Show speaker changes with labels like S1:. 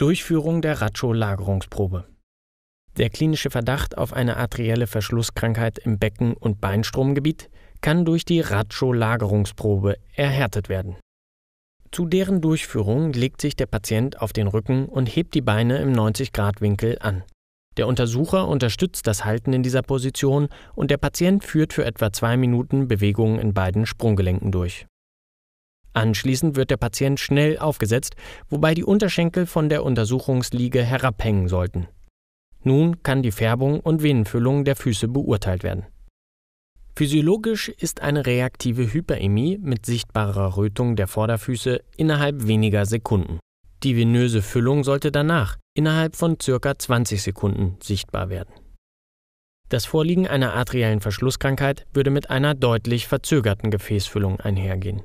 S1: Durchführung der Racho-Lagerungsprobe. Der
S2: klinische Verdacht auf eine arterielle Verschlusskrankheit im Becken- und Beinstromgebiet kann durch die Racho-Lagerungsprobe erhärtet werden. Zu deren Durchführung legt sich der Patient auf den Rücken und hebt die Beine im 90-Grad-Winkel an. Der Untersucher unterstützt das Halten in dieser Position und der Patient führt für etwa zwei Minuten Bewegungen in beiden Sprunggelenken durch. Anschließend wird der Patient schnell aufgesetzt, wobei die Unterschenkel von der Untersuchungsliege herabhängen sollten. Nun kann die Färbung und Venenfüllung der Füße beurteilt werden. Physiologisch ist eine reaktive Hyperämie mit sichtbarer Rötung der Vorderfüße innerhalb weniger Sekunden. Die venöse Füllung sollte danach, innerhalb von circa 20 Sekunden, sichtbar werden. Das Vorliegen einer arteriellen Verschlusskrankheit würde mit einer deutlich
S1: verzögerten Gefäßfüllung einhergehen